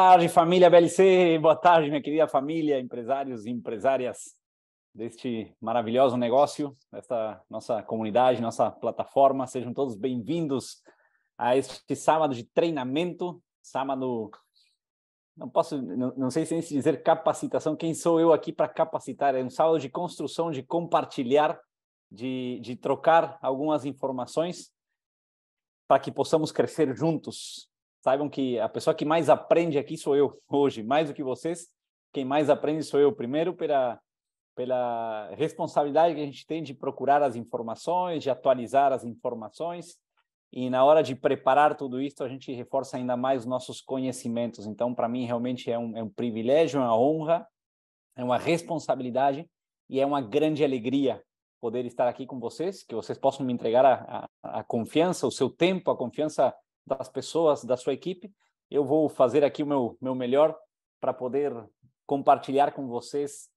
tarde, família BLC, boa tarde, minha querida família, empresários e empresárias deste maravilhoso negócio, desta nossa comunidade, nossa plataforma. Sejam todos bem-vindos a este sábado de treinamento, sábado não posso, não, não sei se dizer capacitação, quem sou eu aqui para capacitar? É um sábado de construção, de compartilhar, de, de trocar algumas informações para que possamos crescer juntos saibam que a pessoa que mais aprende aqui sou eu hoje, mais do que vocês. Quem mais aprende sou eu, primeiro pela, pela responsabilidade que a gente tem de procurar as informações, de atualizar as informações. E na hora de preparar tudo isso, a gente reforça ainda mais os nossos conhecimentos. Então, para mim, realmente é um, é um privilégio, é uma honra, é uma responsabilidade e é uma grande alegria poder estar aqui com vocês, que vocês possam me entregar a, a, a confiança, o seu tempo, a confiança das pessoas, da sua equipe. Eu vou fazer aqui o meu, meu melhor para poder compartilhar com vocês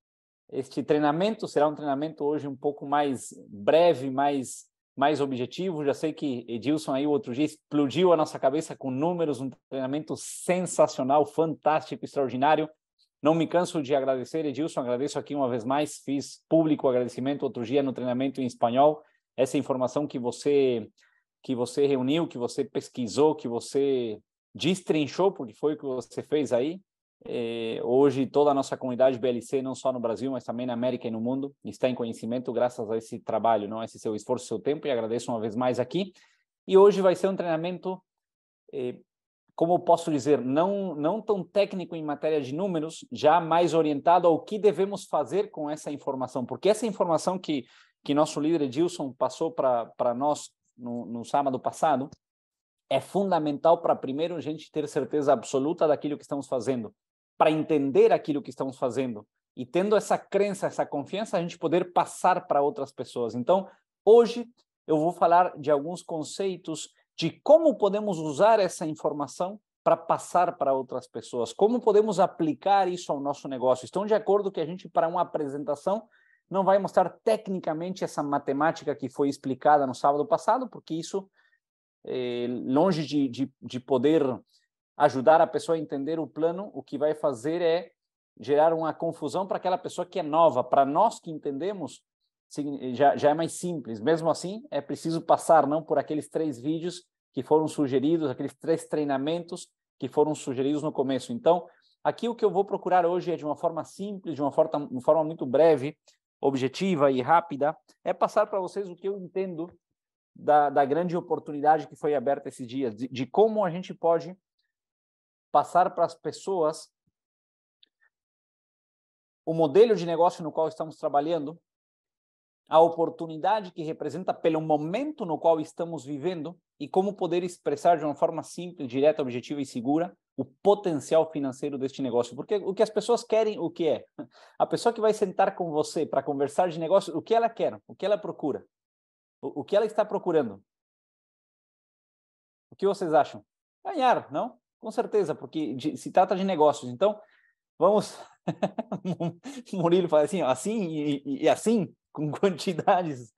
este treinamento. Será um treinamento hoje um pouco mais breve, mais, mais objetivo. Já sei que Edilson aí outro dia explodiu a nossa cabeça com números, um treinamento sensacional, fantástico, extraordinário. Não me canso de agradecer, Edilson. Agradeço aqui uma vez mais. Fiz público o agradecimento outro dia no treinamento em espanhol. Essa informação que você que você reuniu, que você pesquisou, que você destrinchou, porque foi o que você fez aí. É, hoje, toda a nossa comunidade BLC, não só no Brasil, mas também na América e no mundo, está em conhecimento graças a esse trabalho, não? esse seu esforço, seu tempo, e agradeço uma vez mais aqui. E hoje vai ser um treinamento, é, como eu posso dizer, não, não tão técnico em matéria de números, já mais orientado ao que devemos fazer com essa informação, porque essa informação que, que nosso líder Edilson passou para nós no, no sábado passado, é fundamental para, primeiro, a gente ter certeza absoluta daquilo que estamos fazendo, para entender aquilo que estamos fazendo. E tendo essa crença, essa confiança, a gente poder passar para outras pessoas. Então, hoje eu vou falar de alguns conceitos de como podemos usar essa informação para passar para outras pessoas, como podemos aplicar isso ao nosso negócio. Estão de acordo que a gente, para uma apresentação, não vai mostrar tecnicamente essa matemática que foi explicada no sábado passado, porque isso, é, longe de, de, de poder ajudar a pessoa a entender o plano, o que vai fazer é gerar uma confusão para aquela pessoa que é nova. Para nós que entendemos, já, já é mais simples. Mesmo assim, é preciso passar não por aqueles três vídeos que foram sugeridos, aqueles três treinamentos que foram sugeridos no começo. Então, aqui o que eu vou procurar hoje é de uma forma simples, de uma forma, uma forma muito breve, objetiva e rápida, é passar para vocês o que eu entendo da, da, grande oportunidade que foi aberta esses dias, de, de como a gente pode passar para as pessoas o modelo de negócio no qual estamos trabalhando, a oportunidade que representa pelo momento no qual estamos vivendo e como poder expressar de uma forma simples, direta, objetiva e segura o potencial financeiro deste negócio. Porque o que as pessoas querem, o que é? A pessoa que vai sentar com você para conversar de negócio, o que ela quer? O que ela procura? O, o que ela está procurando? O que vocês acham? Ganhar, não? Com certeza, porque de, se trata de negócios. Então, vamos. Murilo fala assim, assim e, e, e assim, com quantidades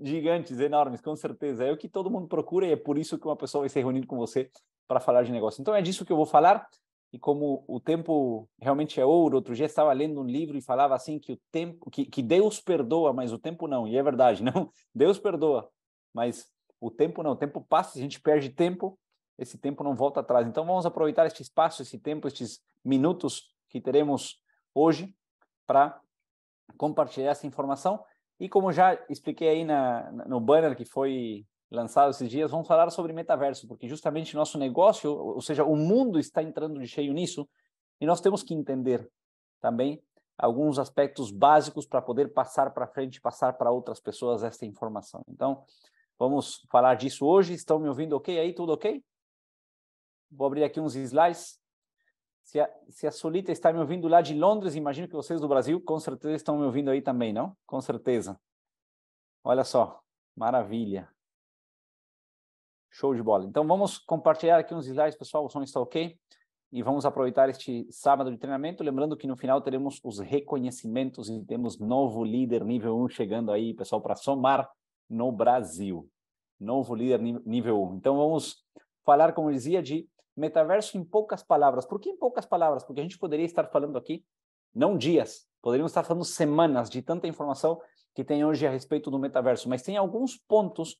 gigantes, enormes, com certeza. É o que todo mundo procura e é por isso que uma pessoa vai se reunir com você para falar de negócio. Então é disso que eu vou falar. E como o tempo realmente é ouro, outro dia estava lendo um livro e falava assim que o tempo, que, que Deus perdoa, mas o tempo não. E é verdade, não. Deus perdoa, mas o tempo não. O tempo passa, a gente perde tempo, esse tempo não volta atrás. Então vamos aproveitar este espaço, esse tempo, estes minutos que teremos hoje para compartilhar essa informação. E como já expliquei aí na, no banner que foi lançado esses dias, vamos falar sobre metaverso, porque justamente nosso negócio, ou seja, o mundo está entrando de cheio nisso, e nós temos que entender também alguns aspectos básicos para poder passar para frente, passar para outras pessoas esta informação. Então, vamos falar disso hoje. Estão me ouvindo ok aí? Tudo ok? Vou abrir aqui uns slides. Se a, se a Solita está me ouvindo lá de Londres, imagino que vocês do Brasil com certeza estão me ouvindo aí também, não? Com certeza. Olha só, maravilha. Show de bola. Então vamos compartilhar aqui uns slides, pessoal. O som está ok? E vamos aproveitar este sábado de treinamento. Lembrando que no final teremos os reconhecimentos e temos novo líder nível 1 chegando aí, pessoal, para somar no Brasil. Novo líder nível 1. Então vamos falar, como eu dizia, de metaverso em poucas palavras. Por que em poucas palavras? Porque a gente poderia estar falando aqui, não dias, poderíamos estar falando semanas de tanta informação que tem hoje a respeito do metaverso, mas tem alguns pontos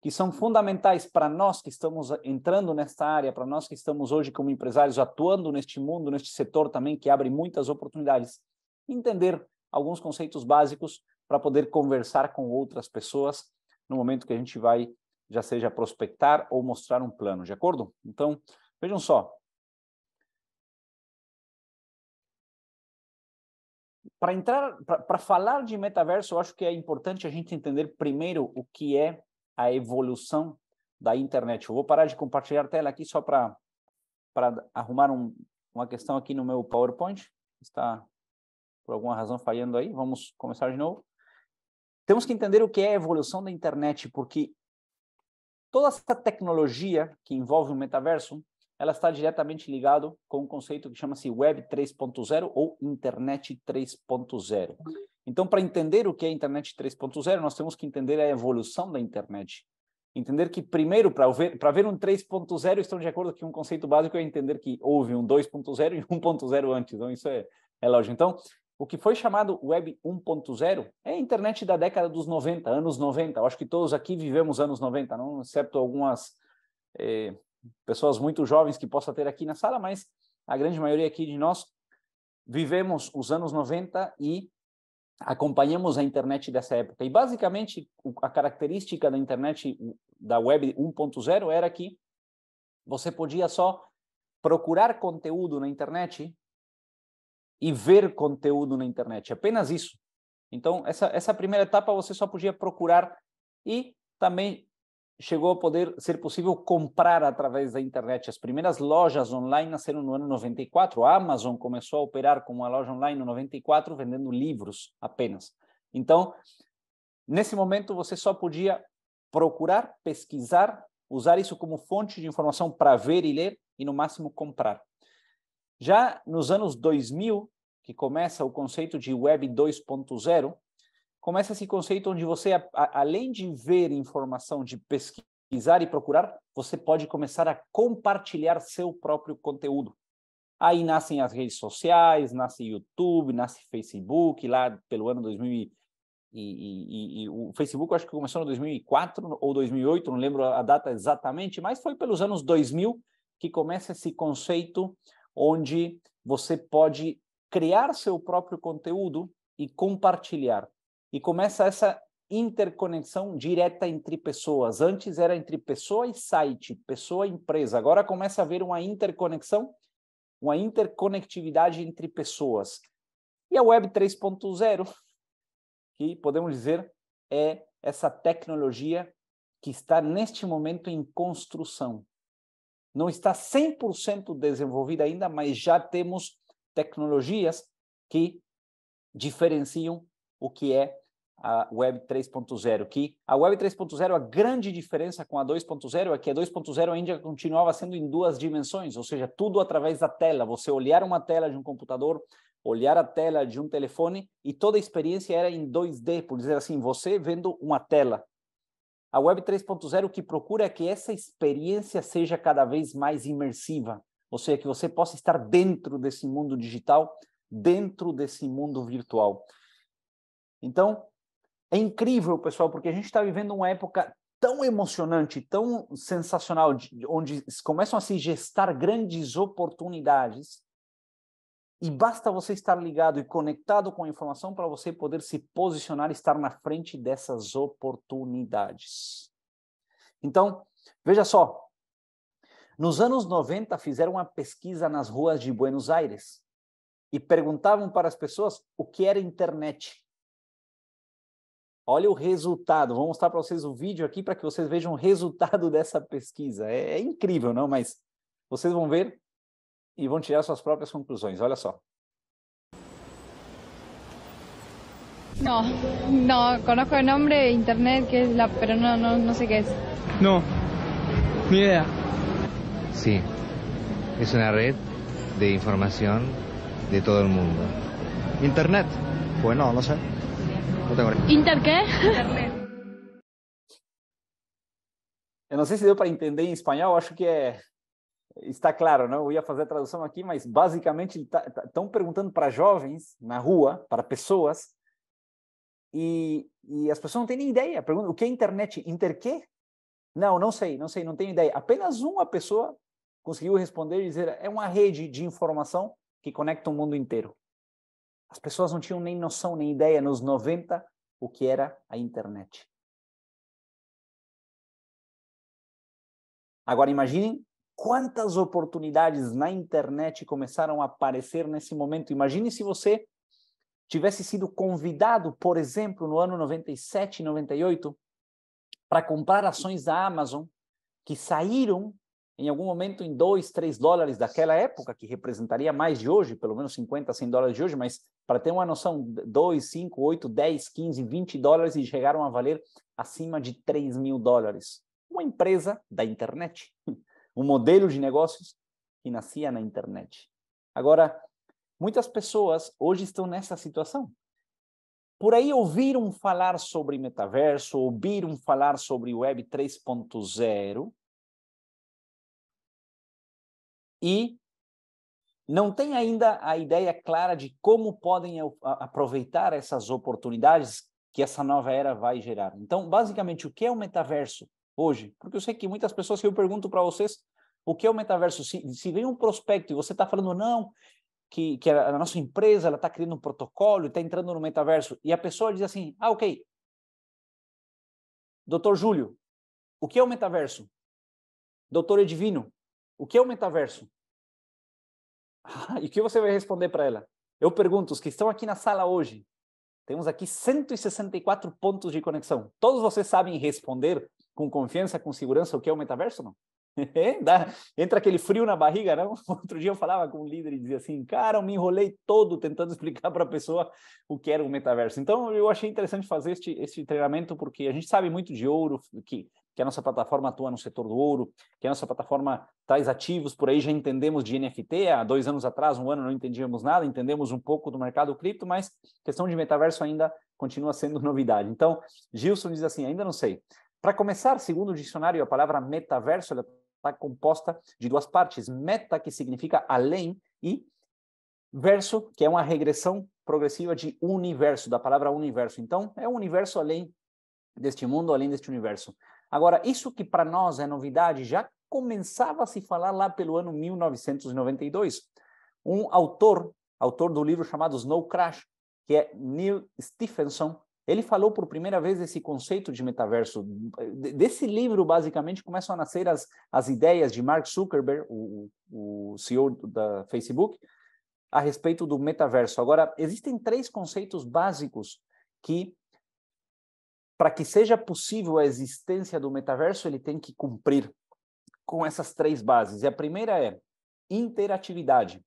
que são fundamentais para nós que estamos entrando nesta área, para nós que estamos hoje como empresários atuando neste mundo, neste setor também que abre muitas oportunidades. Entender alguns conceitos básicos para poder conversar com outras pessoas no momento que a gente vai, já seja prospectar ou mostrar um plano, de acordo? Então, vejam só. Para entrar, para falar de metaverso, eu acho que é importante a gente entender primeiro o que é a evolução da internet. Eu vou parar de compartilhar a tela aqui só para arrumar um, uma questão aqui no meu PowerPoint. Está, por alguma razão, falhando aí. Vamos começar de novo. Temos que entender o que é a evolução da internet, porque toda essa tecnologia que envolve o metaverso ela está diretamente ligada com um conceito que chama-se Web 3.0 ou Internet 3.0. Então, para entender o que é Internet 3.0, nós temos que entender a evolução da internet. Entender que, primeiro, para ver, ver um 3.0, estão de acordo que um conceito básico é entender que houve um 2.0 e 1.0 antes. Então, isso é, é lógico. Então, o que foi chamado Web 1.0 é a internet da década dos 90, anos 90. Eu acho que todos aqui vivemos anos 90, não excepto algumas. Eh, pessoas muito jovens que possa ter aqui na sala, mas a grande maioria aqui de nós vivemos os anos 90 e acompanhamos a internet dessa época. E basicamente a característica da internet da web 1.0 era que você podia só procurar conteúdo na internet e ver conteúdo na internet, apenas isso. Então, essa, essa primeira etapa você só podia procurar e também chegou a poder ser possível comprar através da internet. As primeiras lojas online nasceram no ano 94. A Amazon começou a operar como uma loja online no 94, vendendo livros apenas. Então, nesse momento, você só podia procurar, pesquisar, usar isso como fonte de informação para ver e ler e, no máximo, comprar. Já nos anos 2000, que começa o conceito de Web 2.0, começa esse conceito onde você, a, a, além de ver informação, de pesquisar e procurar, você pode começar a compartilhar seu próprio conteúdo. Aí nascem as redes sociais, nasce YouTube, nasce Facebook, lá pelo ano 2000 e, e, e, o Facebook acho que começou em 2004 ou 2008, não lembro a data exatamente, mas foi pelos anos 2000 que começa esse conceito onde você pode criar seu próprio conteúdo e compartilhar e começa essa interconexão direta entre pessoas. Antes era entre pessoa e site, pessoa e empresa. Agora começa a haver uma interconexão, uma interconectividade entre pessoas. E a Web 3.0, que podemos dizer é essa tecnologia que está neste momento em construção. Não está 100% desenvolvida ainda, mas já temos tecnologias que diferenciam o que é a Web 3.0, que a Web 3.0, a grande diferença com a 2.0 é que a 2.0 ainda continuava sendo em duas dimensões, ou seja, tudo através da tela. Você olhar uma tela de um computador, olhar a tela de um telefone e toda a experiência era em 2D, por dizer assim, você vendo uma tela. A Web 3.0 o que procura é que essa experiência seja cada vez mais imersiva, ou seja, que você possa estar dentro desse mundo digital, dentro desse mundo virtual. Então, é incrível, pessoal, porque a gente está vivendo uma época tão emocionante, tão sensacional, onde começam a se gestar grandes oportunidades. E basta você estar ligado e conectado com a informação para você poder se posicionar e estar na frente dessas oportunidades. Então, veja só. Nos anos 90, fizeram uma pesquisa nas ruas de Buenos Aires e perguntavam para as pessoas o que era internet. Olha o resultado. Vou mostrar para vocês o vídeo aqui para que vocês vejam o resultado dessa pesquisa. É, é incrível, não? Mas vocês vão ver e vão tirar suas próprias conclusões. Olha só. No, no, conozco el nombre de internet, que es la, pero no, no, no sé qué es. No, ni idea. Sí, es una red de información de todo el mundo. ¿Internet? Bueno, no sé. Inter quê? Internet. Eu não sei se deu para entender em espanhol, acho que é está claro, não? Né? Eu ia fazer a tradução aqui, mas basicamente estão tá, tá perguntando para jovens na rua, para pessoas, e, e as pessoas não têm nem ideia. Perguntam, o que é internet? Inter quê? Não, não sei, não sei, não tenho ideia. Apenas uma pessoa conseguiu responder e dizer, é uma rede de informação que conecta o mundo inteiro. As pessoas não tinham nem noção, nem ideia nos 90 o que era a internet. Agora imaginem quantas oportunidades na internet começaram a aparecer nesse momento. Imagine se você tivesse sido convidado, por exemplo, no ano 97, 98, para comprar ações da Amazon que saíram em algum momento em 2, 3 dólares daquela época, que representaria mais de hoje, pelo menos 50, 100 dólares de hoje, mas para ter uma noção, 2, 5, 8, 10, 15, 20 dólares e chegaram a valer acima de 3 mil dólares. Uma empresa da internet, um modelo de negócios que nascia na internet. Agora, muitas pessoas hoje estão nessa situação. Por aí ouviram falar sobre metaverso, ouviram falar sobre Web 3.0 e não tem ainda a ideia clara de como podem aproveitar essas oportunidades que essa nova era vai gerar. Então, basicamente, o que é o metaverso hoje? Porque eu sei que muitas pessoas que eu pergunto para vocês o que é o metaverso, se, se vem um prospecto e você está falando não, que, que a, nossa empresa está criando um protocolo e está entrando no metaverso, e a pessoa diz assim, ah, ok, doutor Júlio, o que é o metaverso? Doutor Edivino, o que é o metaverso? e o que você vai responder para ela? Eu pergunto, os que estão aqui na sala hoje, temos aqui 164 pontos de conexão. Todos vocês sabem responder com confiança, com segurança o que é o metaverso, não? É, dá, entra aquele frio na barriga, não? Outro dia eu falava com um líder e dizia assim, cara, eu me enrolei todo tentando explicar para a pessoa o que era o metaverso. Então, eu achei interessante fazer este, este treinamento porque a gente sabe muito de ouro, que que a nossa plataforma atua no setor do ouro, que a nossa plataforma traz ativos, por aí já entendemos de NFT, há dois anos atrás, um ano, não entendíamos nada, entendemos um pouco do mercado cripto, mas questão de metaverso ainda continua sendo novidade. Então, Gilson diz assim, ainda não sei. Para começar, segundo o dicionário, a palavra metaverso está composta de duas partes, meta, que significa além, e verso, que é uma regressão progressiva de universo, da palavra universo. Então, é um universo além deste mundo, além deste universo. Agora, isso que para nós é novidade já começava a se falar lá pelo ano 1992. Um autor, autor do livro chamado Snow Crash, que é Neil Stephenson, ele falou por primeira vez desse conceito de metaverso. Desse livro, basicamente, começam a nascer as, as ideias de Mark Zuckerberg, o, o CEO da Facebook, a respeito do metaverso. Agora, existem três conceitos básicos que para que seja possível a existência do metaverso, ele tem que cumprir com essas três bases. E a primeira é interatividade.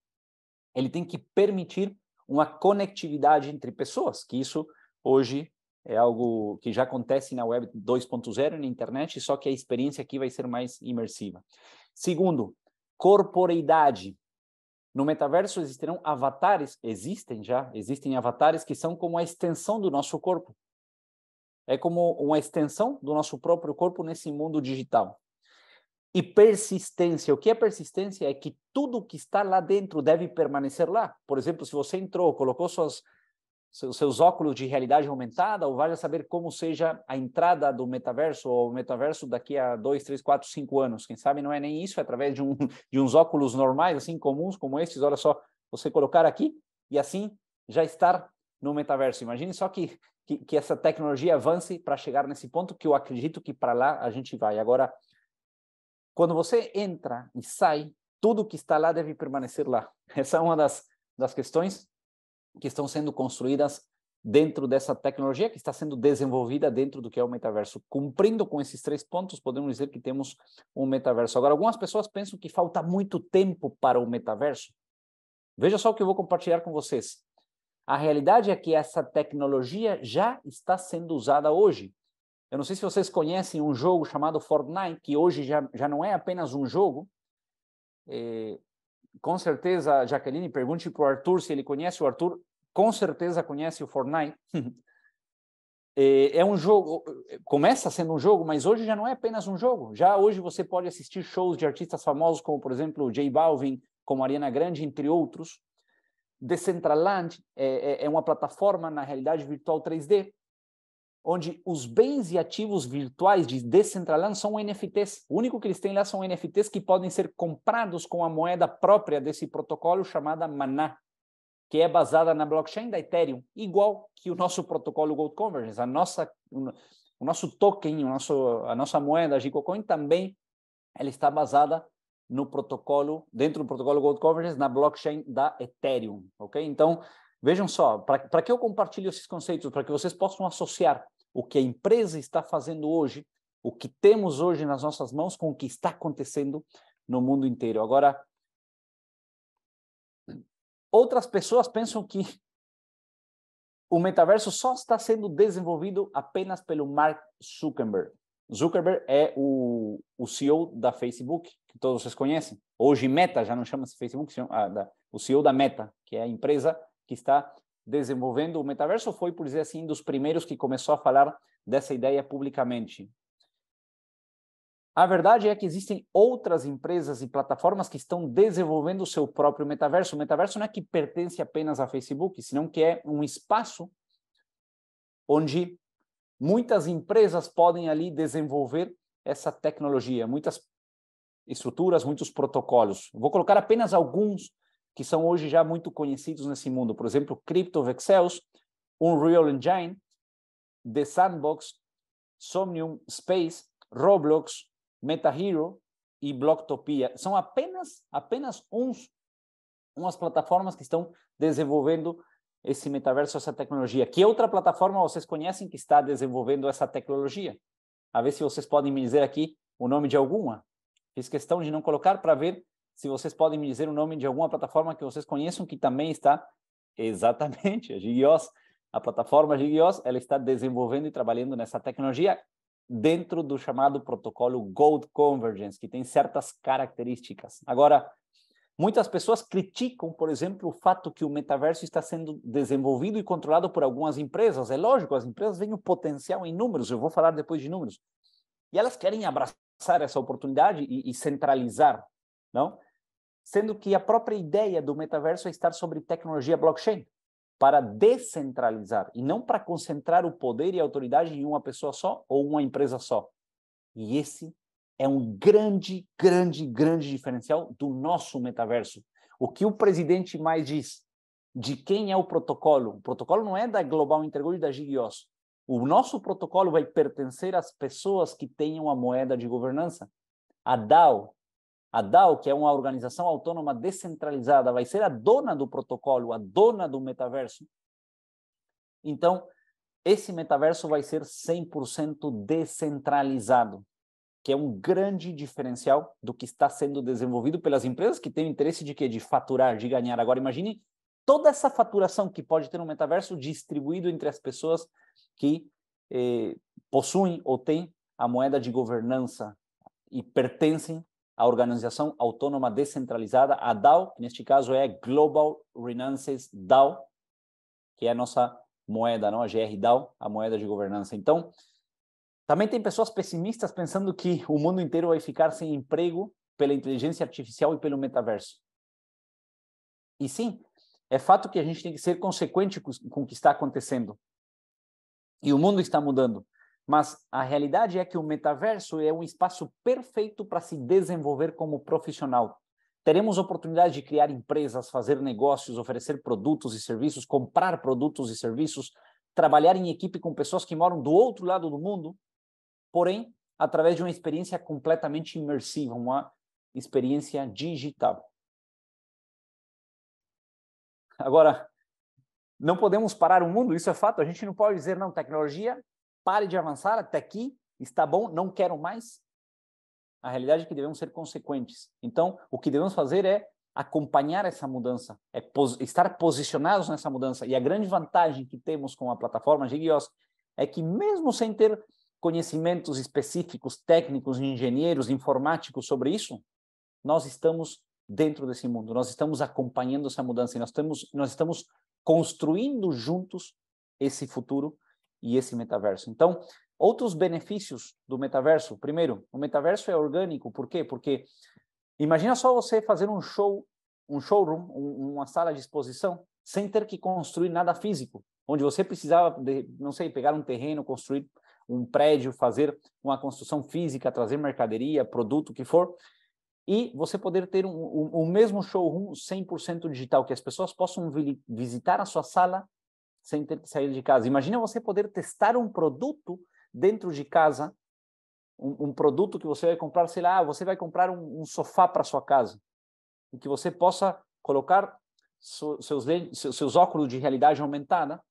Ele tem que permitir uma conectividade entre pessoas, que isso hoje é algo que já acontece na web 2.0 na internet, só que a experiência aqui vai ser mais imersiva. Segundo, corporeidade. No metaverso existirão avatares, existem já, existem avatares que são como a extensão do nosso corpo é como uma extensão do nosso próprio corpo nesse mundo digital. E persistência. O que é persistência? É que tudo que está lá dentro deve permanecer lá. Por exemplo, se você entrou, colocou suas, seus óculos de realidade aumentada, ou vai saber como seja a entrada do metaverso, ou o metaverso daqui a dois, três, quatro, cinco anos. Quem sabe não é nem isso, é através de, um, de uns óculos normais, assim, comuns, como estes. Olha só, você colocar aqui e assim já estar no metaverso. Imagine só que que, que essa tecnologia avance para chegar nesse ponto, que eu acredito que para lá a gente vai. Agora, quando você entra e sai, tudo que está lá deve permanecer lá. Essa é uma das, das questões que estão sendo construídas dentro dessa tecnologia que está sendo desenvolvida dentro do que é o metaverso. Cumprindo com esses três pontos, podemos dizer que temos um metaverso. Agora, algumas pessoas pensam que falta muito tempo para o metaverso. Veja só o que eu vou compartilhar com vocês. A realidade é que essa tecnologia já está sendo usada hoje. Eu não sei se vocês conhecem um jogo chamado Fortnite, que hoje já, já não é apenas um jogo. É, com certeza, a Jaqueline, pergunte para o Arthur se ele conhece. O Arthur com certeza conhece o Fortnite. É, é um jogo, é, começa sendo um jogo, mas hoje já não é apenas um jogo. Já hoje você pode assistir shows de artistas famosos, como por exemplo J Balvin, como Ariana Grande, entre outros. Decentraland é, é, é uma plataforma na realidade virtual 3D, onde os bens e ativos virtuais de Decentraland são NFTs. O único que eles têm lá são NFTs que podem ser comprados com a moeda própria desse protocolo chamada Maná, que é baseada na blockchain da Ethereum, igual que o nosso protocolo Gold Convergence. A nossa, o nosso token, o nosso, a nossa moeda Gicocoin também ela está baseada no protocolo, dentro do protocolo Gold Coverage, na blockchain da Ethereum, ok? Então, vejam só, para que eu compartilho esses conceitos, para que vocês possam associar o que a empresa está fazendo hoje, o que temos hoje nas nossas mãos com o que está acontecendo no mundo inteiro. Agora, outras pessoas pensam que o metaverso só está sendo desenvolvido apenas pelo Mark Zuckerberg. Zuckerberg é o, o CEO da Facebook, todos vocês conhecem. Hoje Meta, já não chama-se Facebook, chama, ah, da, o CEO da Meta, que é a empresa que está desenvolvendo o metaverso, foi, por dizer assim, um dos primeiros que começou a falar dessa ideia publicamente. A verdade é que existem outras empresas e plataformas que estão desenvolvendo o seu próprio metaverso. O metaverso não é que pertence apenas a Facebook, senão que é um espaço onde muitas empresas podem ali desenvolver essa tecnologia. Muitas estruturas, muitos protocolos. Vou colocar apenas alguns que são hoje já muito conhecidos nesse mundo. Por exemplo, CryptoVexels, Unreal Engine, The Sandbox, Somnium Space, Roblox, MetaHero e Blocktopia. São apenas apenas uns umas plataformas que estão desenvolvendo esse metaverso, essa tecnologia. Que outra plataforma vocês conhecem que está desenvolvendo essa tecnologia? A ver se vocês podem me dizer aqui o nome de alguma. Fiz questão de não colocar para ver se vocês podem me dizer o nome de alguma plataforma que vocês conheçam que também está exatamente a Gigios. A plataforma Gigios, ela está desenvolvendo e trabalhando nessa tecnologia dentro do chamado protocolo Gold Convergence, que tem certas características. Agora, muitas pessoas criticam, por exemplo, o fato que o metaverso está sendo desenvolvido e controlado por algumas empresas. É lógico, as empresas veem o um potencial em números, eu vou falar depois de números, e elas querem abraçar essa oportunidade e, e centralizar, não? Sendo que a própria ideia do metaverso é estar sobre tecnologia blockchain para descentralizar e não para concentrar o poder e a autoridade em uma pessoa só ou uma empresa só. E esse é um grande, grande, grande diferencial do nosso metaverso. O que o presidente mais diz? De quem é o protocolo? O protocolo não é da Global Intergold e da Gigios. O nosso protocolo vai pertencer às pessoas que tenham a moeda de governança, a DAO. A DAO, que é uma organização autônoma descentralizada, vai ser a dona do protocolo, a dona do metaverso. Então, esse metaverso vai ser 100% descentralizado, que é um grande diferencial do que está sendo desenvolvido pelas empresas que têm o interesse de quê? De faturar, de ganhar. Agora imagine toda essa faturação que pode ter um metaverso distribuído entre as pessoas que eh, possuem ou têm a moeda de governança e pertencem à Organização Autônoma Descentralizada, a DAO, que neste caso é Global Renances DAO, que é a nossa moeda, não? a DAO, a moeda de governança. Então, também tem pessoas pessimistas pensando que o mundo inteiro vai ficar sem emprego pela inteligência artificial e pelo metaverso. E sim, é fato que a gente tem que ser consequente com o que está acontecendo. E o mundo está mudando. Mas a realidade é que o metaverso é um espaço perfeito para se desenvolver como profissional. Teremos oportunidade de criar empresas, fazer negócios, oferecer produtos e serviços, comprar produtos e serviços, trabalhar em equipe com pessoas que moram do outro lado do mundo, porém, através de uma experiência completamente imersiva, uma experiência digital. Agora, não podemos parar o mundo, isso é fato. A gente não pode dizer, não, tecnologia, pare de avançar até aqui, está bom, não quero mais. A realidade é que devemos ser consequentes. Então, o que devemos fazer é acompanhar essa mudança, é pos estar posicionados nessa mudança. E a grande vantagem que temos com a plataforma Gigios é que, mesmo sem ter conhecimentos específicos, técnicos, engenheiros, informáticos sobre isso, nós estamos dentro desse mundo, nós estamos acompanhando essa mudança e nós, temos, nós estamos construindo juntos esse futuro e esse metaverso. Então, outros benefícios do metaverso. Primeiro, o metaverso é orgânico. Por quê? Porque imagina só você fazer um show, um showroom, uma sala de exposição, sem ter que construir nada físico, onde você precisava, de, não sei, pegar um terreno, construir um prédio, fazer uma construção física, trazer mercadoria, produto, o que for e você poder ter um, um, o mesmo showroom 100% digital, que as pessoas possam visitar a sua sala sem ter que sair de casa. Imagina você poder testar um produto dentro de casa, um, um produto que você vai comprar, sei lá, você vai comprar um, um sofá para sua casa, e que você possa colocar seus, seus óculos de realidade aumentada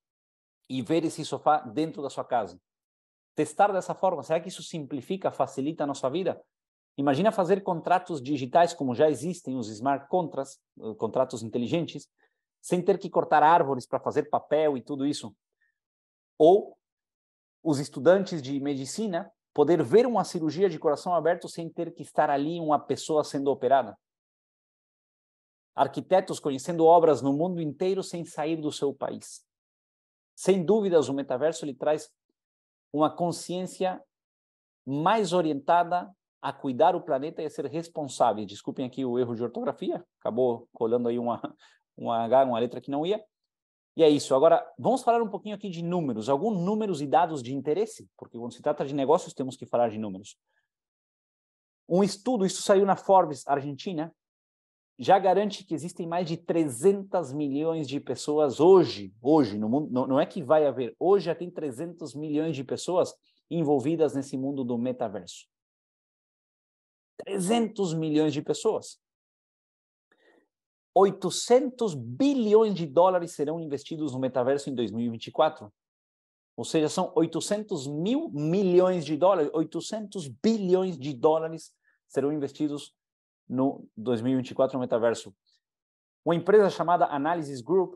e ver esse sofá dentro da sua casa. Testar dessa forma, será que isso simplifica, facilita a nossa vida? Imagina fazer contratos digitais como já existem os smart contracts, eh, contratos inteligentes, sem ter que cortar árvores para fazer papel e tudo isso. Ou os estudantes de medicina poder ver uma cirurgia de coração aberto sem ter que estar ali uma pessoa sendo operada. Arquitetos conhecendo obras no mundo inteiro sem sair do seu país. Sem dúvidas, o metaverso lhe traz uma consciência mais orientada a cuidar o planeta e a ser responsáveis. Desculpem aqui o erro de ortografia, acabou colando aí uma, uma H, uma letra que não ia. E é isso. Agora, vamos falar um pouquinho aqui de números. Alguns números e dados de interesse, porque quando se trata de negócios, temos que falar de números. Um estudo, isso saiu na Forbes Argentina, já garante que existem mais de 300 milhões de pessoas hoje, hoje no mundo, não, não é que vai haver, hoje já tem 300 milhões de pessoas envolvidas nesse mundo do metaverso. 300 milhões de pessoas. 800 bilhões de dólares serão investidos no metaverso em 2024. Ou seja, são 800 mil milhões de dólares, 800 bilhões de dólares serão investidos no 2024 no metaverso. Uma empresa chamada Analysis Group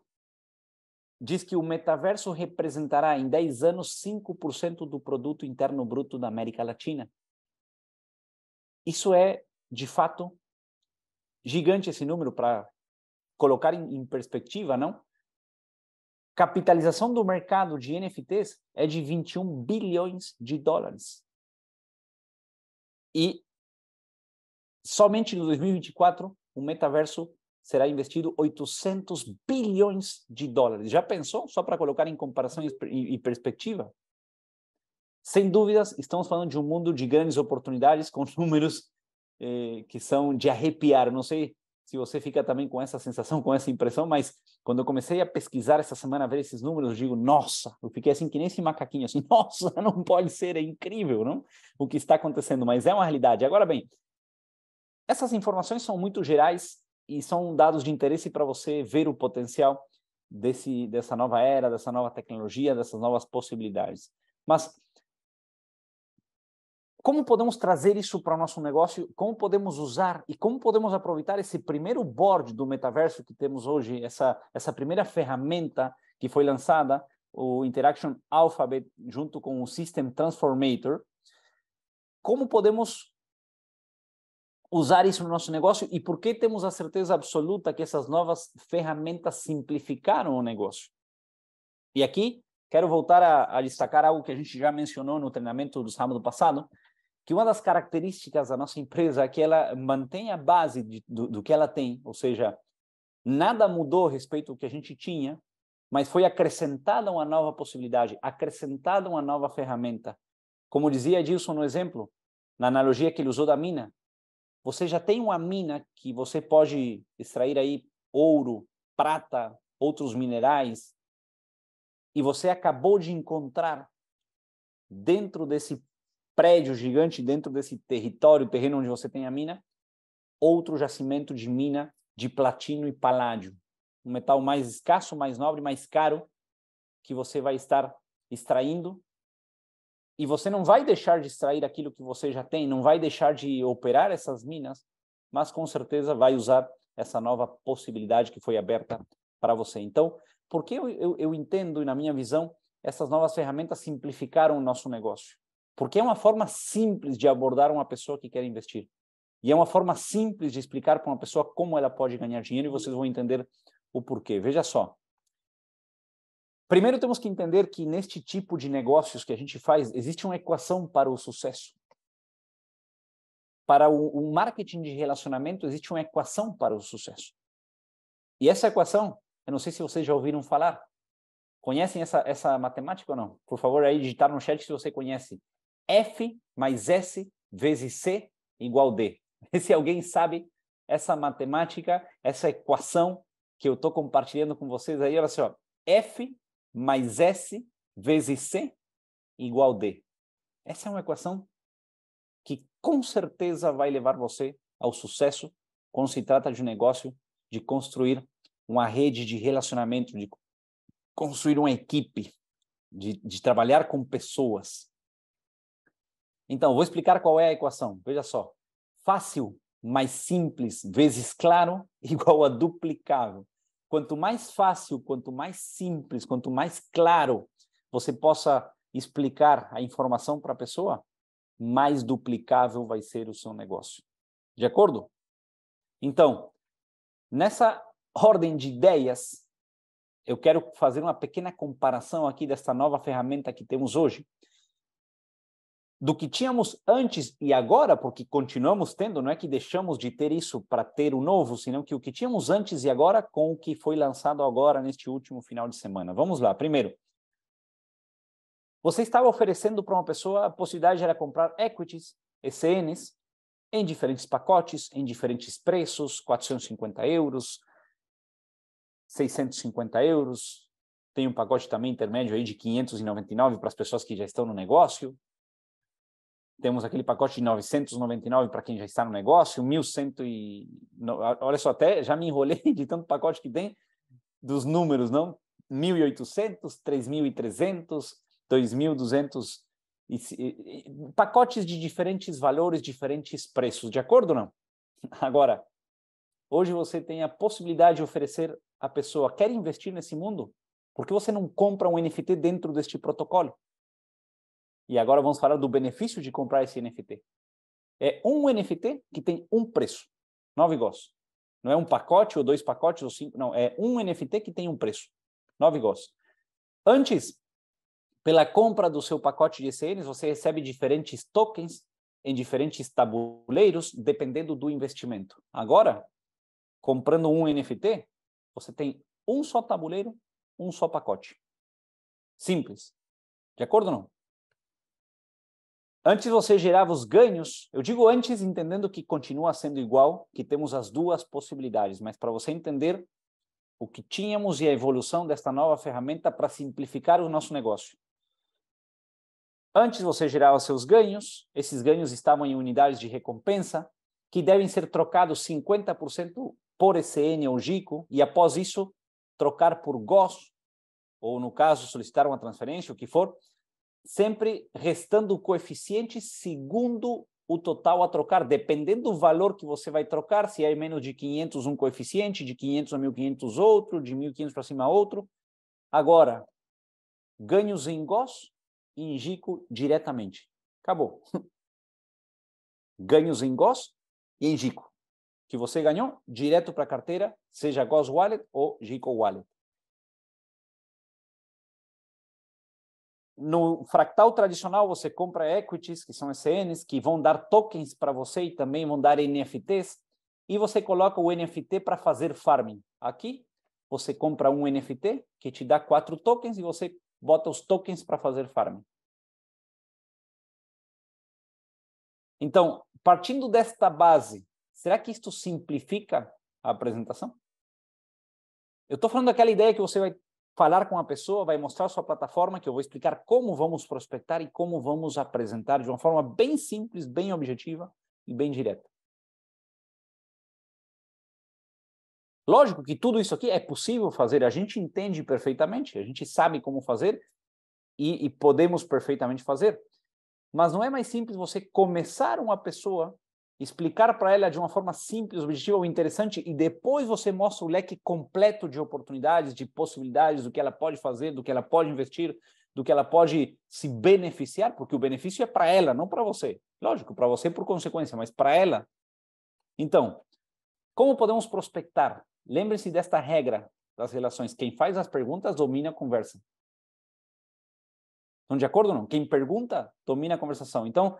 diz que o metaverso representará em 10 anos 5% do produto interno bruto da América Latina. Isso é, de fato, gigante esse número para colocar em, em perspectiva, não? Capitalização do mercado de NFTs é de 21 bilhões de dólares. E somente em 2024 o metaverso será investido 800 bilhões de dólares. Já pensou? Só para colocar em comparação e perspectiva? Sem dúvidas, estamos falando de um mundo de grandes oportunidades, com números eh, que são de arrepiar. Não sei se você fica também com essa sensação, com essa impressão, mas quando eu comecei a pesquisar essa semana, a ver esses números, eu digo, nossa, eu fiquei assim que nem esse macaquinho, assim, nossa, não pode ser, é incrível, não? O que está acontecendo, mas é uma realidade. Agora bem, essas informações são muito gerais e são dados de interesse para você ver o potencial desse, dessa nova era, dessa nova tecnologia, dessas novas possibilidades. Mas como podemos trazer isso para o nosso negócio? Como podemos usar e como podemos aproveitar esse primeiro board do metaverso que temos hoje, essa, essa primeira ferramenta que foi lançada, o Interaction Alphabet, junto com o System Transformator? Como podemos usar isso no nosso negócio e por que temos a certeza absoluta que essas novas ferramentas simplificaram o negócio? E aqui quero voltar a, a, destacar algo que a gente já mencionou no treinamento do sábado passado, que uma das características da nossa empresa é que ela mantém a base de, do, do que ela tem, ou seja, nada mudou a respeito do que a gente tinha, mas foi acrescentada uma nova possibilidade, acrescentada uma nova ferramenta. Como dizia Dilson no exemplo, na analogia que ele usou da mina, você já tem uma mina que você pode extrair aí ouro, prata, outros minerais, e você acabou de encontrar dentro desse prédio gigante dentro desse território, terreno onde você tem a mina, outro jacimento de mina de platino e paládio, um metal mais escasso, mais nobre, mais caro, que você vai estar extraindo. E você não vai deixar de extrair aquilo que você já tem, não vai deixar de operar essas minas, mas com certeza vai usar essa nova possibilidade que foi aberta para você. Então, por eu, eu, eu entendo e na minha visão, essas novas ferramentas simplificaram o nosso negócio. Porque é uma forma simples de abordar uma pessoa que quer investir. E é uma forma simples de explicar para uma pessoa como ela pode ganhar dinheiro e vocês vão entender o porquê. Veja só. Primeiro temos que entender que neste tipo de negócios que a gente faz, existe uma equação para o sucesso. Para o, o marketing de relacionamento, existe uma equação para o sucesso. E essa equação, eu não sei se vocês já ouviram falar. Conhecem essa, essa matemática ou não? Por favor, aí digitar no chat se você conhece. F mais S vezes C igual D. Se alguém sabe essa matemática, essa equação que eu estou compartilhando com vocês aí, olha só, F mais S vezes C igual D. Essa é uma equação que com certeza vai levar você ao sucesso quando se trata de um negócio, de construir uma rede de relacionamento, de construir uma equipe, de, de trabalhar com pessoas. Então, vou explicar qual é a equação. Veja só. Fácil mais simples vezes claro igual a duplicável. Quanto mais fácil, quanto mais simples, quanto mais claro você possa explicar a informação para a pessoa, mais duplicável vai ser o seu negócio. De acordo? Então, nessa ordem de ideias, eu quero fazer uma pequena comparação aqui desta nova ferramenta que temos hoje do que tínhamos antes e agora, porque continuamos tendo, não é que deixamos de ter isso para ter o novo, senão que o que tínhamos antes e agora com o que foi lançado agora neste último final de semana. Vamos lá. Primeiro, você estava oferecendo para uma pessoa a possibilidade de comprar equities, ECNs, em diferentes pacotes, em diferentes preços, 450 euros, 650 euros, tem um pacote também intermédio aí de 599 para as pessoas que já estão no negócio, temos aquele pacote de 999 para quem já está no negócio, 1100 e olha só até já me enrolei de tanto pacote que tem dos números, não? 1800, 3300, 2200 e, pacotes de diferentes valores, diferentes preços, de acordo ou não? Agora, hoje você tem a possibilidade de oferecer à pessoa quer investir nesse mundo? Por que você não compra um NFT dentro deste protocolo? E agora vamos falar do benefício de comprar esse NFT. É um NFT que tem um preço, nove negócio. Não é um pacote ou dois pacotes ou cinco, não. É um NFT que tem um preço, nove gos. Antes, pela compra do seu pacote de ECNs, você recebe diferentes tokens em diferentes tabuleiros, dependendo do investimento. Agora, comprando um NFT, você tem um só tabuleiro, um só pacote. Simples. De acordo ou não? Antes você gerava os ganhos, eu digo antes entendendo que continua sendo igual, que temos as duas possibilidades, mas para você entender o que tínhamos e a evolução desta nova ferramenta para simplificar o nosso negócio. Antes você gerava seus ganhos, esses ganhos estavam em unidades de recompensa, que devem ser trocados 50% por ECN ou GICO, e após isso, trocar por GOS, ou no caso, solicitar uma transferência, o que for, sempre restando o coeficiente segundo o total a trocar, dependendo do valor que você vai trocar, se é menos de 500 um coeficiente, de 500 a 1.500 outro, de 1.500 para cima outro. Agora, ganhos em GOS, indico diretamente. Acabou. Ganhos em GOS e indico. Que você ganhou direto para a carteira, seja GOS Wallet ou Gico Wallet. No fractal tradicional, você compra equities, que são SNs, que vão dar tokens para você e também vão dar NFTs, e você coloca o NFT para fazer farming. Aqui, você compra um NFT que te dá quatro tokens e você bota os tokens para fazer farming. Então, partindo desta base, será que isto simplifica a apresentação? Eu estou falando daquela ideia que você vai falar com a pessoa, vai mostrar sua plataforma, que eu vou explicar como vamos prospectar e como vamos apresentar de uma forma bem simples, bem objetiva e bem direta. Lógico que tudo isso aqui é possível fazer, a gente entende perfeitamente, a gente sabe como fazer e, e podemos perfeitamente fazer. Mas não é mais simples você começar uma pessoa explicar para ela de uma forma simples, objetiva ou interessante, e depois você mostra o leque completo de oportunidades, de possibilidades, do que ela pode fazer, do que ela pode investir, do que ela pode se beneficiar, porque o benefício é para ela, não para você. Lógico, para você por consequência, mas para ela. Então, como podemos prospectar? Lembre-se desta regra das relações: quem faz as perguntas domina a conversa. Estão de acordo ou não? Quem pergunta domina a conversação. Então,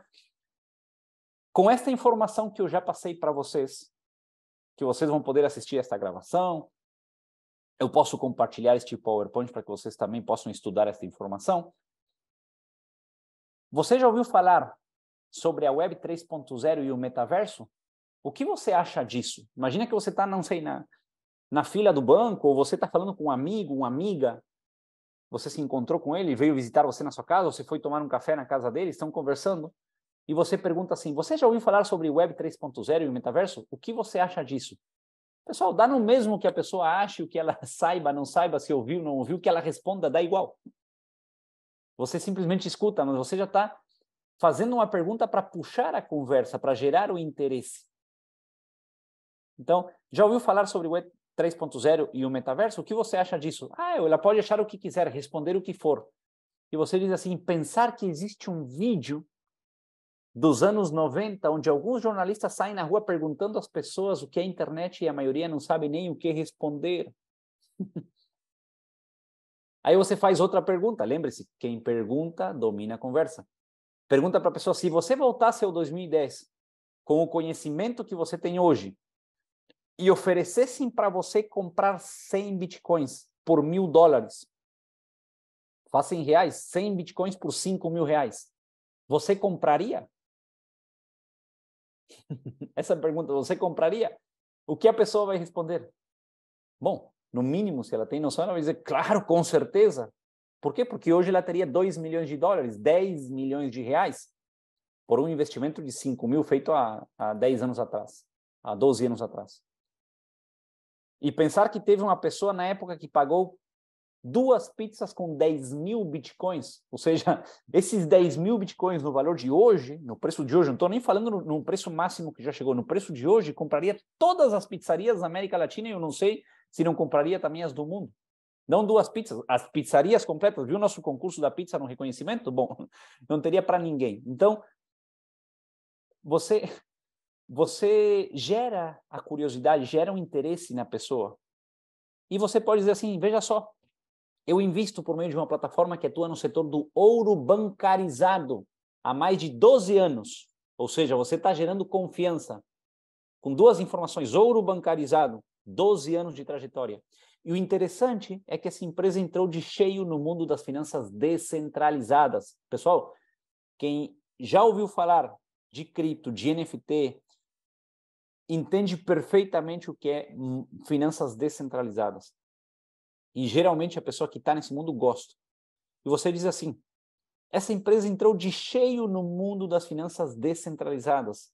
com esta informação que eu já passei para vocês, que vocês vão poder assistir esta gravação, eu posso compartilhar este PowerPoint para que vocês também possam estudar esta informação. Você já ouviu falar sobre a Web 3.0 e o metaverso? O que você acha disso? Imagina que você está, não sei, na, na fila do banco, ou você está falando com um amigo, uma amiga, você se encontrou com ele, veio visitar você na sua casa, ou você foi tomar um café na casa dele, estão conversando e você pergunta assim: você já ouviu falar sobre Web 3.0 e o metaverso? O que você acha disso? Pessoal, dá no mesmo que a pessoa ache, o que ela saiba, não saiba, se ouviu, não ouviu, que ela responda, dá igual. Você simplesmente escuta, mas você já está fazendo uma pergunta para puxar a conversa, para gerar o interesse. Então, já ouviu falar sobre Web 3.0 e o metaverso? O que você acha disso? Ah, ela pode achar o que quiser, responder o que for. E você diz assim: pensar que existe um vídeo dos anos 90, onde alguns jornalistas saem na rua perguntando às pessoas o que é internet e a maioria não sabe nem o que responder. Aí você faz outra pergunta. Lembre-se, quem pergunta domina a conversa. Pergunta para a pessoa: se você voltasse ao 2010 com o conhecimento que você tem hoje e oferecessem para você comprar 100 bitcoins por mil dólares, faça em reais, 100 bitcoins por 5 mil reais, você compraria? Essa pergunta, você compraria? O que a pessoa vai responder? Bom, no mínimo, se ela tem noção, ela vai dizer, claro, com certeza. Por quê? Porque hoje ela teria 2 milhões de dólares, 10 milhões de reais, por um investimento de 5 mil feito há, há 10 anos atrás, há 12 anos atrás. E pensar que teve uma pessoa na época que pagou duas pizzas com 10 mil bitcoins, ou seja, esses 10 mil bitcoins no valor de hoje, no preço de hoje, não estou nem falando no, no, preço máximo que já chegou, no preço de hoje, compraria todas as pizzarias da América Latina e eu não sei se não compraria também as do mundo. Não duas pizzas, as pizzarias completas, viu nosso concurso da pizza no reconhecimento? Bom, não teria para ninguém. Então, você você gera a curiosidade, gera um interesse na pessoa. E você pode dizer assim, veja só, eu invisto por meio de uma plataforma que atua no setor do ouro bancarizado há mais de 12 anos. Ou seja, você está gerando confiança com duas informações: ouro bancarizado, 12 anos de trajetória. E o interessante é que essa empresa entrou de cheio no mundo das finanças descentralizadas. Pessoal, quem já ouviu falar de cripto, de NFT, entende perfeitamente o que é hum, finanças descentralizadas. E geralmente a pessoa que está nesse mundo gosta. E você diz assim: essa empresa entrou de cheio no mundo das finanças descentralizadas.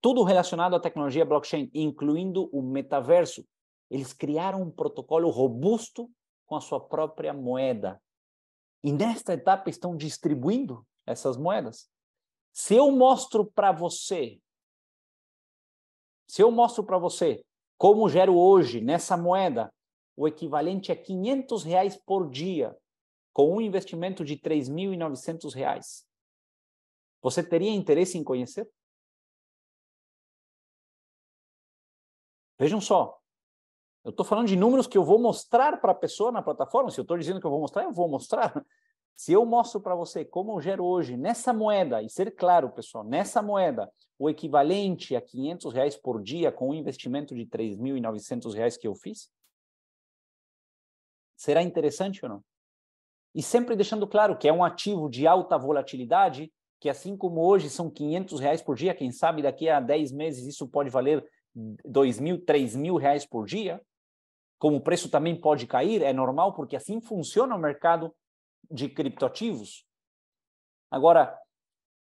Tudo relacionado à tecnologia blockchain, incluindo o metaverso. Eles criaram um protocolo robusto com a sua própria moeda. E nesta etapa estão distribuindo essas moedas. Se eu mostro para você, se eu mostro para você como gero hoje nessa moeda o equivalente a é 500 reais por dia, com um investimento de 3.900 reais. Você teria interesse em conhecer? Vejam só, eu estou falando de números que eu vou mostrar para a pessoa na plataforma. Se eu estou dizendo que eu vou mostrar, eu vou mostrar. Se eu mostro para você como eu gero hoje nessa moeda, e ser claro, pessoal, nessa moeda, o equivalente a 500 reais por dia com um investimento de 3.900 reais que eu fiz, será interessante ou não? E sempre deixando claro que é um ativo de alta volatilidade, que assim como hoje são 500 reais por dia, quem sabe daqui a 10 meses isso pode valer 2 mil, 3 mil reais por dia, como o preço também pode cair, é normal, porque assim funciona o mercado de criptoativos. Agora,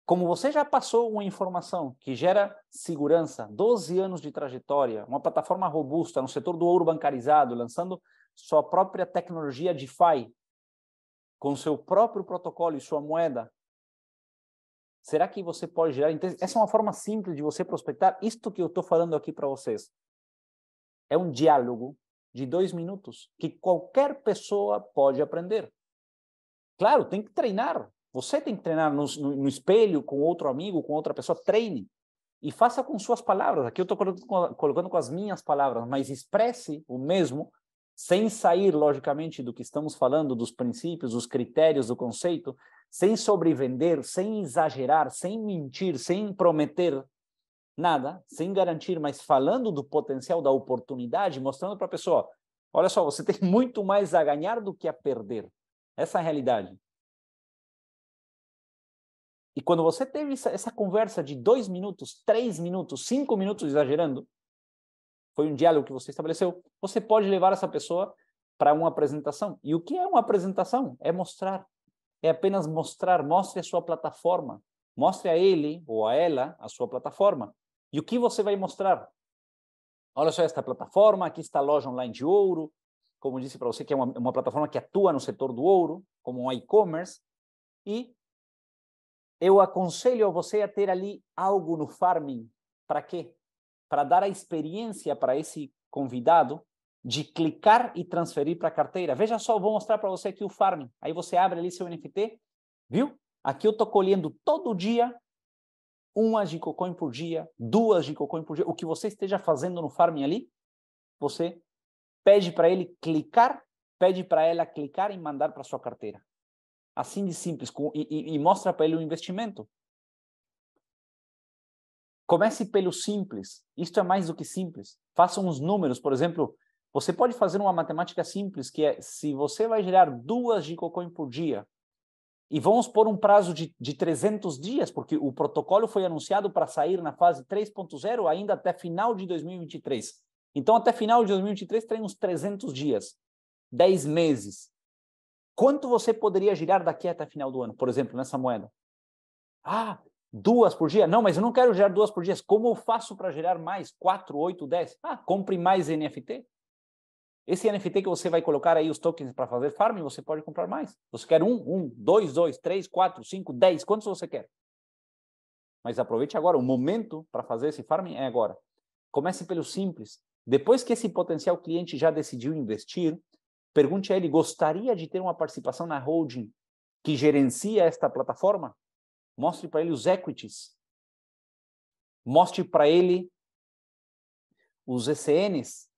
como você já passou uma informação que gera segurança, 12 anos de trajetória, uma plataforma robusta no setor do ouro bancarizado, lançando sua própria tecnologia DeFi, com seu próprio protocolo e sua moeda? Será que você pode gerar? Essa é uma forma simples de você prospectar. Isto que eu estou falando aqui para vocês é um diálogo de dois minutos que qualquer pessoa pode aprender. Claro, tem que treinar. Você tem que treinar no, no, no espelho, com outro amigo, com outra pessoa. Treine e faça com suas palavras. Aqui eu estou colocando com as minhas palavras, mas expresse o mesmo sem sair, logicamente, do que estamos falando, dos princípios, dos critérios, do conceito, sem sobrevender, sem exagerar, sem mentir, sem prometer nada, sem garantir, mas falando do potencial, da oportunidade, mostrando para a pessoa: olha só, você tem muito mais a ganhar do que a perder. Essa é a realidade. E quando você teve essa, essa conversa de dois minutos, três minutos, cinco minutos exagerando, foi um diálogo que você estabeleceu, você pode levar essa pessoa para uma apresentação. E o que é uma apresentação? É mostrar. É apenas mostrar, mostre a sua plataforma. Mostre a ele ou a ela a sua plataforma. E o que você vai mostrar? Olha só esta plataforma, aqui está a loja online de ouro, como disse para você, que é uma, uma plataforma que atua no setor do ouro, como um e-commerce. E eu aconselho a você a ter ali algo no farming. Para quê? para dar a experiência para esse convidado de clicar e transferir para a carteira. Veja só, vou mostrar para você aqui o farming. Aí você abre ali seu NFT, viu? Aqui eu estou colhendo todo dia uma cocoin por dia, duas de cocoin por dia. O que você esteja fazendo no farming ali, você pede para ele clicar, pede para ela clicar e mandar para sua carteira. Assim de simples, com, e, e, e mostra para ele o investimento. Comece pelo simples. Isto é mais do que simples. Faça uns números, por exemplo, você pode fazer uma matemática simples que é se você vai gerar duas Gicocoin por dia e vamos pôr um prazo de, de 300 dias, porque o protocolo foi anunciado para sair na fase 3.0 ainda até final de 2023. Então, até final de 2023 tem uns 300 dias, 10 meses. Quanto você poderia girar daqui até final do ano, por exemplo, nessa moeda? Ah, Duas por dia? Não, mas eu não quero gerar duas por dia. Como eu faço para gerar mais? Quatro, oito, dez? Ah, compre mais NFT. Esse NFT que você vai colocar aí os tokens para fazer farming, você pode comprar mais. Você quer um, um, dois, dois, três, quatro, cinco, dez, quantos você quer? Mas aproveite agora, o momento para fazer esse farming é agora. Comece pelo simples. Depois que esse potencial cliente já decidiu investir, pergunte a ele: gostaria de ter uma participação na holding que gerencia esta plataforma? Mostre para ele os equities. Mostre para ele os ECNs.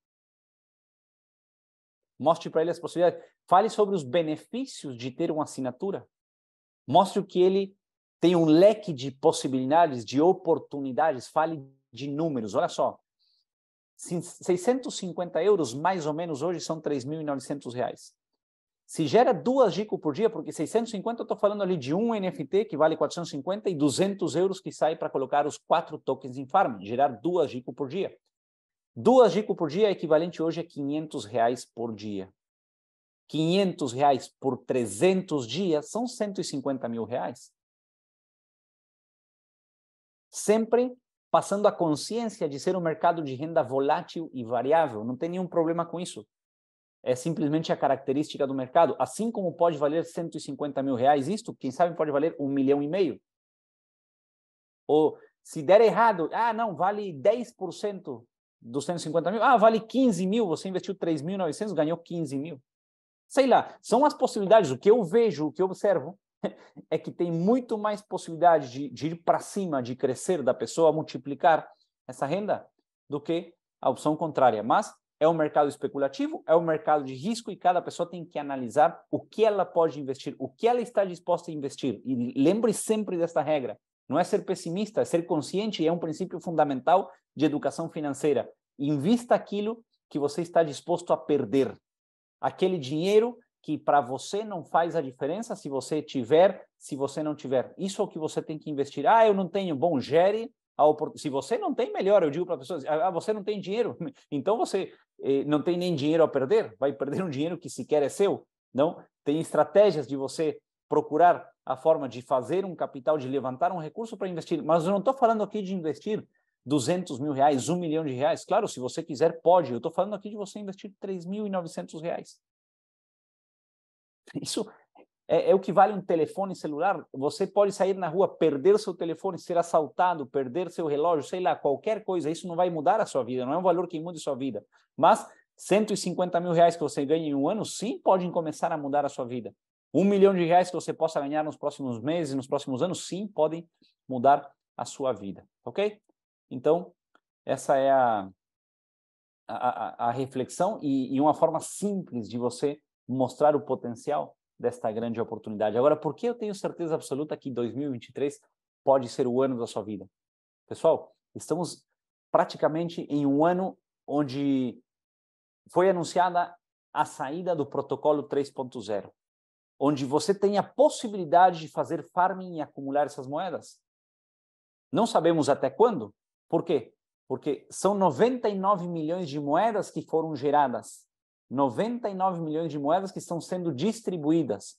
Mostre para ele as possibilidades. Fale sobre os benefícios de ter uma assinatura. Mostre que ele tem um leque de possibilidades, de oportunidades. Fale de números. Olha só. 650 euros, mais ou menos, hoje são 3.900 reais. Se gera duas GICO por dia, porque 650 eu estou falando ali de um NFT que vale 450 e 200 euros que sai para colocar os quatro tokens em farm, gerar duas GICO por dia. Duas GICO por dia é equivalente hoje a 500 reais por dia. 500 reais por 300 dias são 150 mil reais. Sempre passando a consciência de ser um mercado de renda volátil e variável. Não tem nenhum problema com isso é simplesmente a característica do mercado, assim como pode valer 150 mil reais, isto, quem sabe, pode valer um milhão e meio. Ou se der errado, ah, não, vale 10% dos 150 mil, ah, vale 15 mil, você investiu 3.900, ganhou 15 mil. Sei lá, são as possibilidades, o que eu vejo, o que eu observo, é que tem muito mais possibilidade de, de ir para cima, de crescer da pessoa, multiplicar essa renda, do que a opção contrária. Mas é um mercado especulativo, é um mercado de risco e cada pessoa tem que analisar o que ela pode investir, o que ela está disposta a investir. E lembre sempre desta regra: não é ser pessimista, é ser consciente, é um princípio fundamental de educação financeira. Invista aquilo que você está disposto a perder. Aquele dinheiro que para você não faz a diferença se você tiver, se você não tiver. Isso é o que você tem que investir. Ah, eu não tenho. Bom, gere se você não tem, melhor. Eu digo para pessoas: ah, ah, você não tem dinheiro, então você eh, não tem nem dinheiro a perder, vai perder um dinheiro que sequer é seu. Não tem estratégias de você procurar a forma de fazer um capital, de levantar um recurso para investir. Mas eu não estou falando aqui de investir 200 mil reais, 1 milhão de reais. Claro, se você quiser, pode. Eu estou falando aqui de você investir 3.900 reais. Isso é, é, o que vale um telefone celular. Você pode sair na rua, perder seu telefone, ser assaltado, perder seu relógio, sei lá, qualquer coisa. Isso não vai mudar a sua vida, não é um valor que mude a sua vida. Mas 150 mil reais que você ganha em um ano, sim, podem começar a mudar a sua vida. Um milhão de reais que você possa ganhar nos próximos meses, nos próximos anos, sim, podem mudar a sua vida, ok? Então, essa é a, a, a reflexão e, e uma forma simples de você mostrar o potencial desta grande oportunidade. Agora, por que eu tenho certeza absoluta que 2023 pode ser o ano da sua vida? Pessoal, estamos praticamente em um ano onde foi anunciada a saída do protocolo 3.0, onde você tem a possibilidade de fazer farming e acumular essas moedas. Não sabemos até quando. Por quê? Porque são 99 milhões de moedas que foram geradas 99 milhões de moedas que estão sendo distribuídas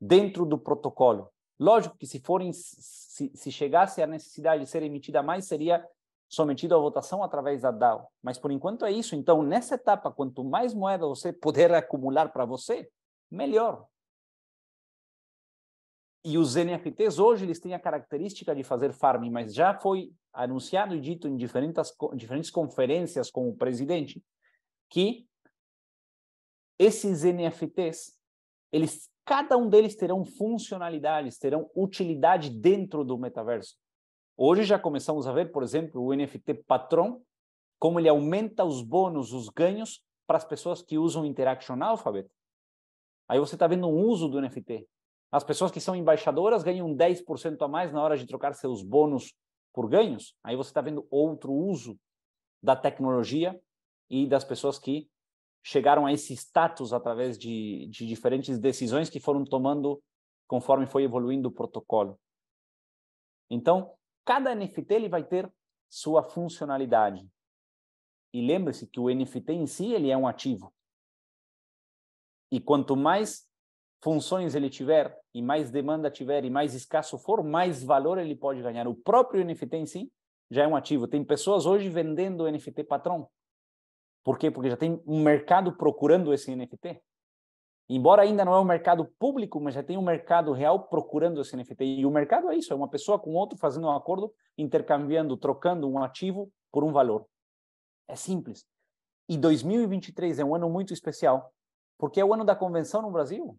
dentro do protocolo. Lógico que se forem se, se chegasse a necessidade de ser emitida mais seria sometido à votação através da DAO, mas por enquanto é isso. Então, nessa etapa, quanto mais moeda você puder acumular para você, melhor. E os NFTs hoje eles têm a característica de fazer farming, mas já foi anunciado e dito em diferentes, diferentes conferências com o presidente que esses NFTs, eles, cada um deles terão funcionalidades, terão utilidade dentro do metaverso. Hoje já começamos a ver, por exemplo, o NFT Patron, como ele aumenta os bônus, os ganhos para as pessoas que usam Interaction Alphabet. Aí você está vendo um uso do NFT. As pessoas que são embaixadoras ganham 10% a mais na hora de trocar seus bônus por ganhos. Aí você está vendo outro uso da tecnologia e das pessoas que chegaram a esse status através de, de diferentes decisões que foram tomando conforme foi evoluindo o protocolo. Então, cada NFT ele vai ter sua funcionalidade. E lembre-se que o NFT em si ele é um ativo. E quanto mais funções ele tiver, e mais demanda tiver, e mais escasso for, mais valor ele pode ganhar. O próprio NFT em si já é um ativo. Tem pessoas hoje vendendo NFT patrão, por quê? Porque já tem um mercado procurando esse NFT. Embora ainda não é um mercado público, mas já tem um mercado real procurando esse NFT. E o mercado é isso, é uma pessoa com outro fazendo um acordo, intercambiando, trocando um ativo por um valor. É simples. E 2023 é um ano muito especial, porque é o ano da convenção no Brasil.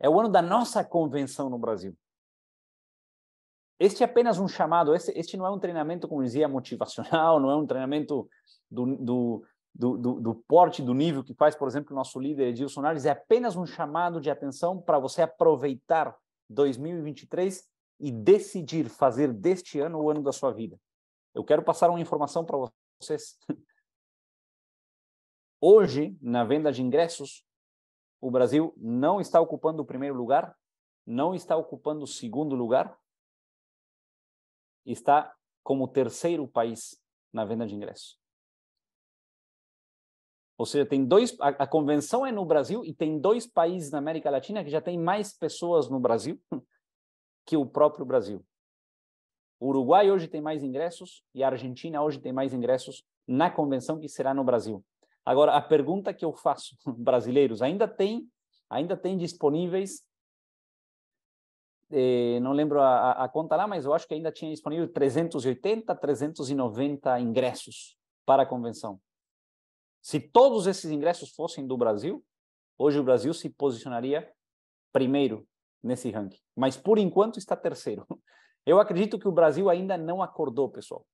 É o ano da nossa convenção no Brasil. Este é apenas um chamado, este, este não é um treinamento, como dizia, motivacional, não é um treinamento do, do, do, do, do, porte, do nível que faz, por exemplo, o nosso líder Edilson Nares, é apenas um chamado de atenção para você aproveitar 2023 e decidir fazer deste ano o ano da sua vida. Eu quero passar uma informação para vocês. Hoje, na venda de ingressos, o Brasil não está ocupando o primeiro lugar, não está ocupando o segundo lugar, está como terceiro país na venda de ingressos. Ou seja, tem dois. A, a, convenção é no Brasil e tem dois países na América Latina que já tem mais pessoas no Brasil que o próprio Brasil. O Uruguai hoje tem mais ingressos e a Argentina hoje tem mais ingressos na convenção que será no Brasil. Agora, a pergunta que eu faço, brasileiros, ainda tem, ainda tem disponíveis. Eh, não lembro a, a conta lá, mas eu acho que ainda tinha disponível 380, 390 ingressos para a convenção. Se todos esses ingressos fossem do Brasil, hoje o Brasil se posicionaria primeiro nesse ranking, mas por enquanto está terceiro. Eu acredito que o Brasil ainda não acordou, pessoal.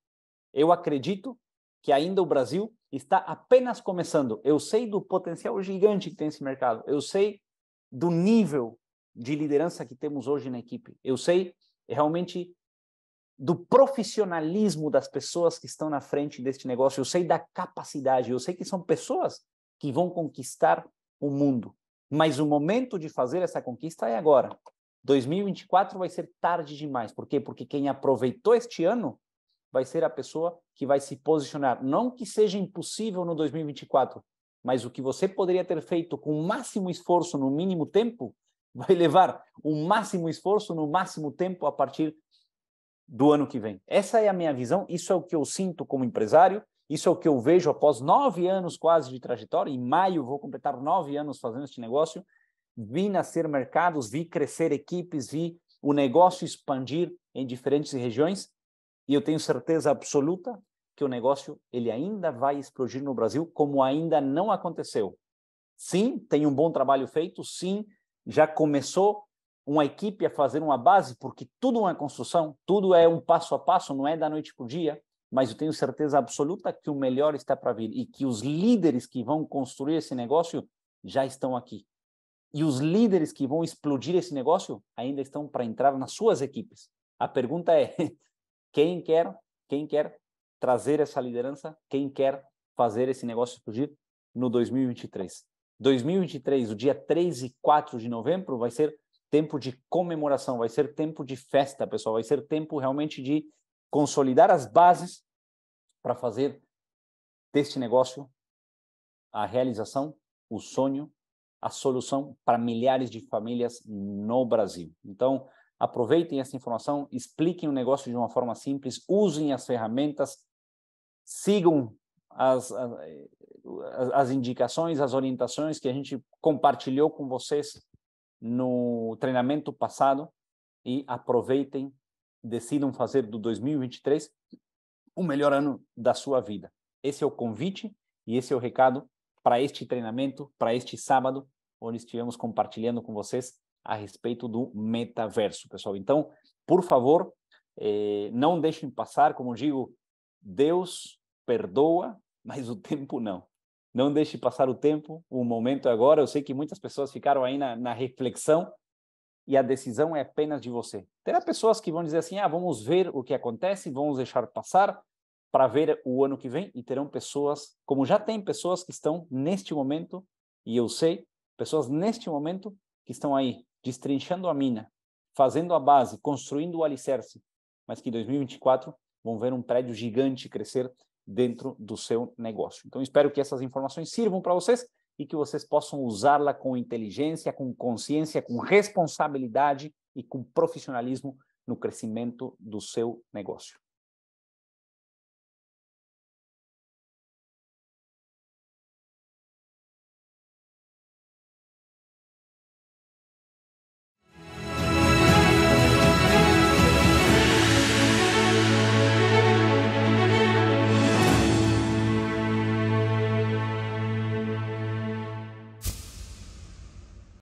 Eu acredito que ainda o Brasil está apenas começando. Eu sei do potencial gigante que tem esse mercado. Eu sei do nível de liderança que temos hoje na equipe. Eu sei realmente do profissionalismo das pessoas que estão na frente deste negócio, eu sei da capacidade, eu sei que são pessoas que vão conquistar o mundo. Mas o momento de fazer essa conquista é agora. 2024 vai ser tarde demais. Por quê? Porque quem aproveitou este ano vai ser a pessoa que vai se posicionar. Não que seja impossível no 2024, mas o que você poderia ter feito com o máximo esforço no mínimo tempo vai levar o máximo esforço no máximo tempo a partir do ano que vem. Essa é a minha visão, isso é o que eu sinto como empresário, isso é o que eu vejo após nove anos quase de trajetória. Em maio vou completar nove anos fazendo este negócio. Vi nascer mercados, vi crescer equipes, vi o negócio expandir em diferentes regiões. E eu tenho certeza absoluta que o negócio ele ainda vai explodir no Brasil, como ainda não aconteceu. Sim, tem um bom trabalho feito. Sim, já começou uma equipe a fazer uma base, porque tudo é construção, tudo é um passo a passo, não é da noite para o dia, mas eu tenho certeza absoluta que o melhor está para vir e que os líderes que vão construir esse negócio já estão aqui. E os líderes que vão explodir esse negócio ainda estão para entrar nas suas equipes. A pergunta é: quem quer, quem quer trazer essa liderança, quem quer fazer esse negócio explodir no 2023? 2023, o dia 3 e 4 de novembro, vai ser tempo de comemoração, vai ser tempo de festa, pessoal, vai ser tempo realmente de consolidar as bases para fazer deste negócio a realização, o sonho, a solução para milhares de famílias no Brasil. Então, aproveitem essa informação, expliquem o negócio de uma forma simples, usem as ferramentas, sigam as, as, as, indicações, as orientações que a gente compartilhou com vocês no treinamento passado e aproveitem, decidam fazer do 2023 o melhor ano da sua vida. Esse é o convite e esse é o recado para este treinamento, para este sábado, onde estivemos compartilhando com vocês a respeito do metaverso, pessoal. Então, por favor, eh, não deixem passar, como digo, Deus perdoa, mas o tempo não não deixe passar o tempo, o momento é agora. Eu sei que muitas pessoas ficaram aí na, na reflexão e a decisão é apenas de você. Terá pessoas que vão dizer assim: ah, vamos ver o que acontece, vamos deixar passar para ver o ano que vem, e terão pessoas, como já tem pessoas que estão neste momento, e eu sei, pessoas neste momento que estão aí destrinchando a mina, fazendo a base, construindo o alicerce, mas que em 2024 vão ver um prédio gigante crescer dentro do seu negócio. Então, espero que essas informações sirvam para vocês e que vocês possam usá-la com inteligência, com consciência, com responsabilidade e com profissionalismo no crescimento do seu negócio.